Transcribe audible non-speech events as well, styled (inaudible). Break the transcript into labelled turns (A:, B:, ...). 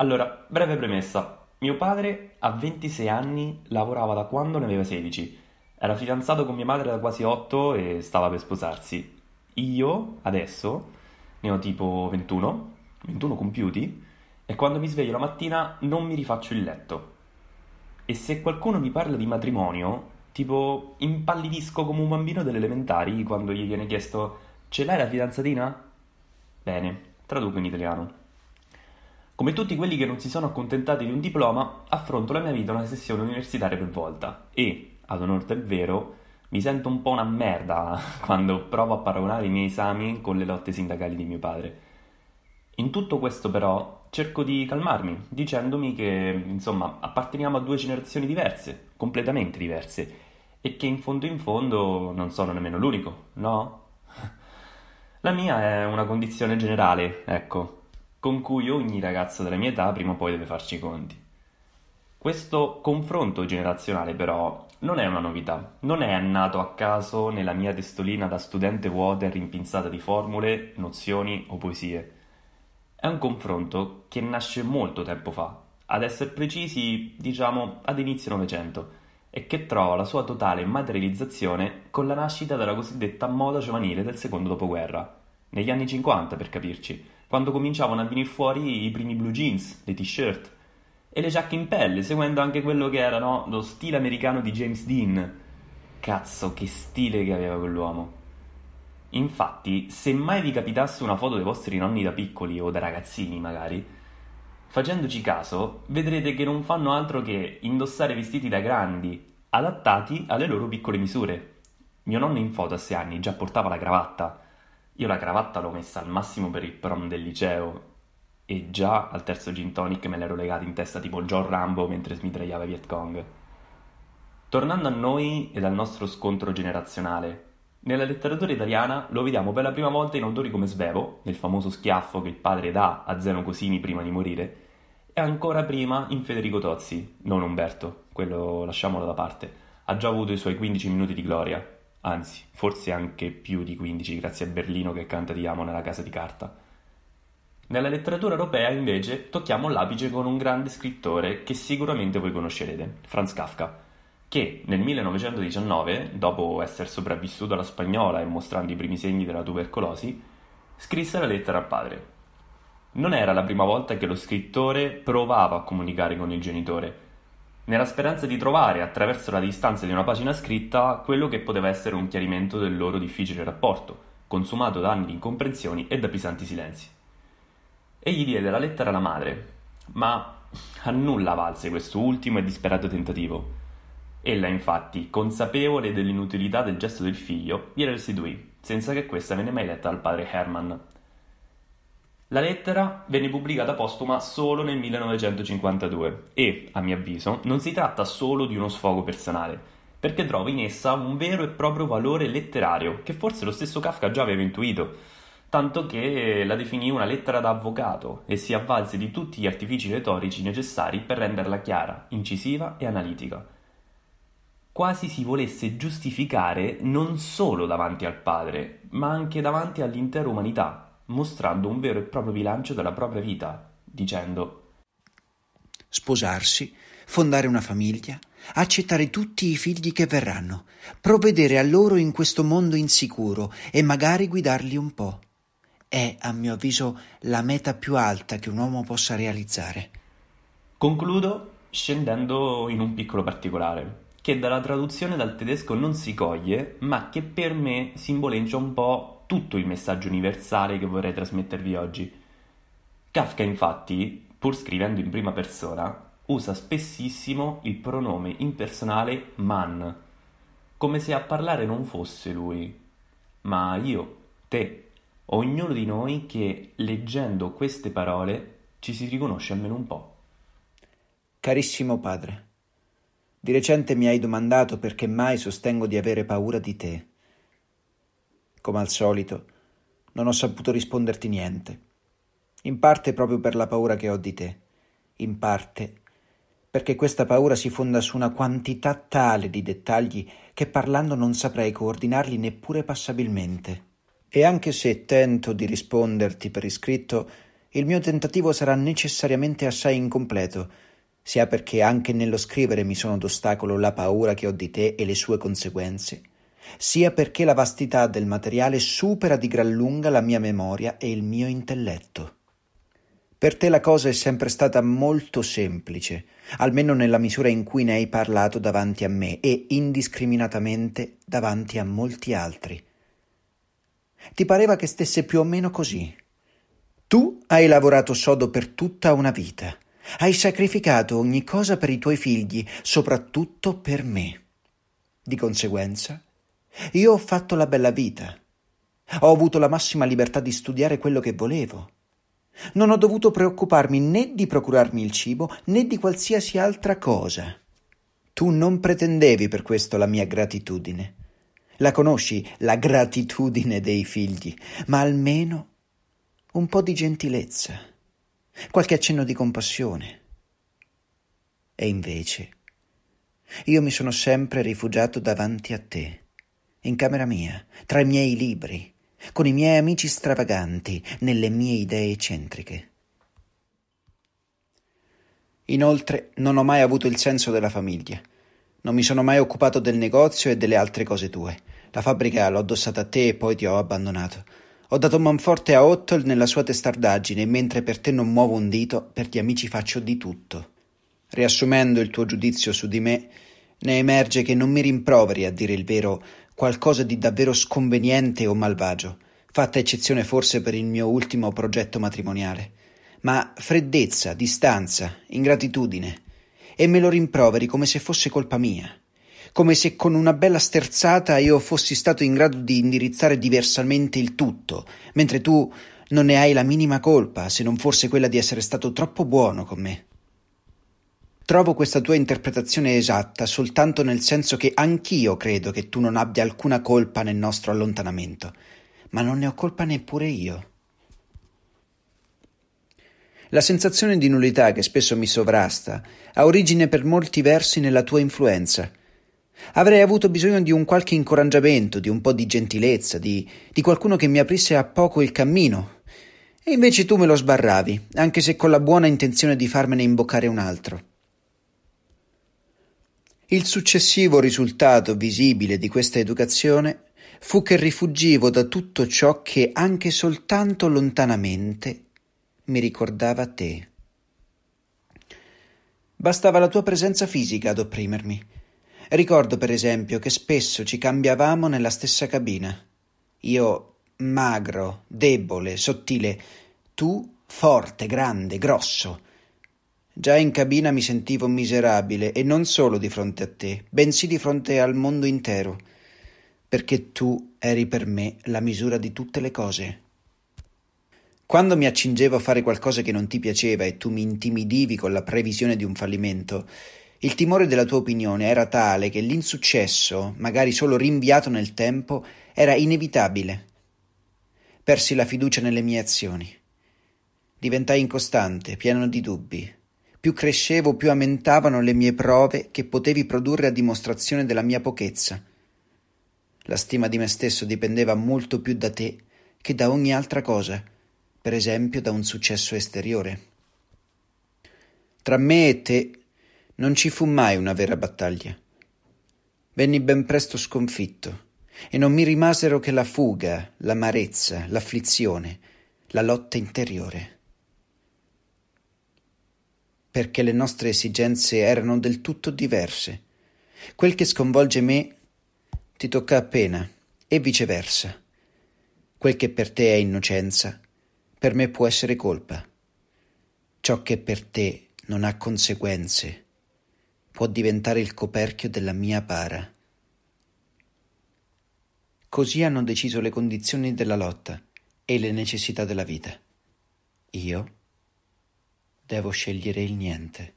A: Allora, breve premessa. Mio padre a 26 anni lavorava da quando ne aveva 16. Era fidanzato con mia madre da quasi 8 e stava per sposarsi. Io, adesso, ne ho tipo 21, 21 compiuti, e quando mi sveglio la mattina non mi rifaccio il letto. E se qualcuno mi parla di matrimonio, tipo impallidisco come un bambino delle elementari quando gli viene chiesto ce l'hai la fidanzatina? Bene, traduco in italiano. Come tutti quelli che non si sono accontentati di un diploma, affronto la mia vita una sessione universitaria per volta e, ad onor del vero, mi sento un po' una merda (laughs) quando provo a paragonare i miei esami con le lotte sindacali di mio padre. In tutto questo però cerco di calmarmi, dicendomi che, insomma, apparteniamo a due generazioni diverse, completamente diverse, e che in fondo in fondo non sono nemmeno l'unico, no? (laughs) La mia è una condizione generale, ecco, con cui ogni ragazzo della mia età prima o poi deve farci i conti. Questo confronto generazionale però non è una novità, non è nato a caso nella mia testolina da studente vuota e rimpinzata di formule, nozioni o poesie. È un confronto che nasce molto tempo fa, ad essere precisi diciamo ad inizio Novecento, e che trova la sua totale materializzazione con la nascita della cosiddetta moda giovanile del secondo dopoguerra, negli anni 50 per capirci, quando cominciavano a venire fuori i primi blue jeans, le t-shirt e le giacche in pelle, seguendo anche quello che era no, lo stile americano di James Dean. Cazzo, che stile che aveva quell'uomo. Infatti, se mai vi capitasse una foto dei vostri nonni da piccoli o da ragazzini magari, facendoci caso, vedrete che non fanno altro che indossare vestiti da grandi, adattati alle loro piccole misure. Mio nonno in foto a 6 anni già portava la cravatta, io la cravatta l'ho messa al massimo per il prom del liceo e già al terzo gin tonic me l'ero legata in testa tipo John Rambo mentre smitragliava Viet Cong. Tornando a noi ed al nostro scontro generazionale, nella letteratura italiana lo vediamo per la prima volta in autori come Svevo, nel famoso schiaffo che il padre dà a Zeno Cosini prima di morire, e ancora prima in Federico Tozzi, non Umberto, quello lasciamolo da parte, ha già avuto i suoi 15 minuti di gloria, anzi, forse anche più di 15 grazie a Berlino che canta di amo nella casa di carta. Nella letteratura europea, invece, tocchiamo l'apice con un grande scrittore che sicuramente voi conoscerete, Franz Kafka, che nel 1919, dopo essere sopravvissuto alla spagnola e mostrando i primi segni della tubercolosi, scrisse la lettera al padre. Non era la prima volta che lo scrittore provava a comunicare con il genitore, nella speranza di trovare, attraverso la distanza di una pagina scritta, quello che poteva essere un chiarimento del loro difficile rapporto, consumato da anni di incomprensioni e da pesanti silenzi. Egli diede la lettera alla madre, ma a nulla valse questo ultimo e disperato tentativo. Ella, infatti, consapevole dell'inutilità del gesto del figlio, gliela restituì, senza che questa venne mai letta dal padre Herman, la lettera venne pubblicata postuma solo nel 1952 e, a mio avviso, non si tratta solo di uno sfogo personale, perché trovo in essa un vero e proprio valore letterario che forse lo stesso Kafka già aveva intuito, tanto che la definì una lettera da avvocato e si avvalse di tutti gli artifici retorici necessari per renderla chiara, incisiva e analitica. Quasi si volesse giustificare non solo davanti al padre, ma anche davanti all'intera umanità mostrando un vero e proprio bilancio della propria vita, dicendo Sposarsi,
B: fondare una famiglia, accettare tutti i figli che verranno, provvedere a loro in questo mondo insicuro e magari guidarli un po'. È, a mio avviso, la meta più alta che un uomo possa realizzare.
A: Concludo scendendo in un piccolo particolare che dalla traduzione dal tedesco non si coglie, ma che per me simboleggia un po' tutto il messaggio universale che vorrei trasmettervi oggi. Kafka, infatti, pur scrivendo in prima persona, usa spessissimo il pronome impersonale man, come se a parlare non fosse lui, ma io, te, ognuno di noi che leggendo queste parole ci si riconosce almeno un po'.
B: Carissimo padre. Di recente mi hai domandato perché mai sostengo di avere paura di te. Come al solito, non ho saputo risponderti niente. In parte proprio per la paura che ho di te, in parte perché questa paura si fonda su una quantità tale di dettagli che parlando non saprei coordinarli neppure passabilmente. E anche se tento di risponderti per iscritto, il mio tentativo sarà necessariamente assai incompleto, sia perché anche nello scrivere mi sono d'ostacolo la paura che ho di te e le sue conseguenze, sia perché la vastità del materiale supera di gran lunga la mia memoria e il mio intelletto. Per te la cosa è sempre stata molto semplice, almeno nella misura in cui ne hai parlato davanti a me e indiscriminatamente davanti a molti altri. Ti pareva che stesse più o meno così. Tu hai lavorato sodo per tutta una vita hai sacrificato ogni cosa per i tuoi figli, soprattutto per me. Di conseguenza, io ho fatto la bella vita. Ho avuto la massima libertà di studiare quello che volevo. Non ho dovuto preoccuparmi né di procurarmi il cibo né di qualsiasi altra cosa. Tu non pretendevi per questo la mia gratitudine. La conosci, la gratitudine dei figli, ma almeno un po' di gentilezza qualche accenno di compassione. E invece, io mi sono sempre rifugiato davanti a te, in camera mia, tra i miei libri, con i miei amici stravaganti, nelle mie idee eccentriche. Inoltre non ho mai avuto il senso della famiglia. Non mi sono mai occupato del negozio e delle altre cose tue. La fabbrica l'ho addossata a te e poi ti ho abbandonato. Ho dato manforte a Otto nella sua testardaggine, mentre per te non muovo un dito, per gli amici faccio di tutto. Riassumendo il tuo giudizio su di me, ne emerge che non mi rimproveri, a dire il vero, qualcosa di davvero sconveniente o malvagio, fatta eccezione forse per il mio ultimo progetto matrimoniale, ma freddezza, distanza, ingratitudine, e me lo rimproveri come se fosse colpa mia come se con una bella sterzata io fossi stato in grado di indirizzare diversamente il tutto, mentre tu non ne hai la minima colpa, se non forse quella di essere stato troppo buono con me. Trovo questa tua interpretazione esatta soltanto nel senso che anch'io credo che tu non abbia alcuna colpa nel nostro allontanamento, ma non ne ho colpa neppure io. La sensazione di nullità che spesso mi sovrasta ha origine per molti versi nella tua influenza. Avrei avuto bisogno di un qualche incoraggiamento, di un po' di gentilezza, di, di qualcuno che mi aprisse a poco il cammino. E invece tu me lo sbarravi, anche se con la buona intenzione di farmene imboccare un altro. Il successivo risultato visibile di questa educazione fu che rifuggivo da tutto ciò che anche soltanto lontanamente mi ricordava te. Bastava la tua presenza fisica ad opprimermi Ricordo per esempio che spesso ci cambiavamo nella stessa cabina. Io magro, debole, sottile, tu forte, grande, grosso. Già in cabina mi sentivo miserabile e non solo di fronte a te, bensì di fronte al mondo intero, perché tu eri per me la misura di tutte le cose. Quando mi accingevo a fare qualcosa che non ti piaceva e tu mi intimidivi con la previsione di un fallimento, il timore della tua opinione era tale che l'insuccesso, magari solo rinviato nel tempo, era inevitabile. Persi la fiducia nelle mie azioni. Diventai incostante, pieno di dubbi. Più crescevo, più aumentavano le mie prove che potevi produrre a dimostrazione della mia pochezza. La stima di me stesso dipendeva molto più da te che da ogni altra cosa, per esempio da un successo esteriore. Tra me e te non ci fu mai una vera battaglia. Venni ben presto sconfitto e non mi rimasero che la fuga, l'amarezza, l'afflizione, la lotta interiore. Perché le nostre esigenze erano del tutto diverse. Quel che sconvolge me ti tocca appena e viceversa. Quel che per te è innocenza, per me può essere colpa. Ciò che per te non ha conseguenze può diventare il coperchio della mia bara. Così hanno deciso le condizioni della lotta e le necessità della vita. Io devo scegliere il niente.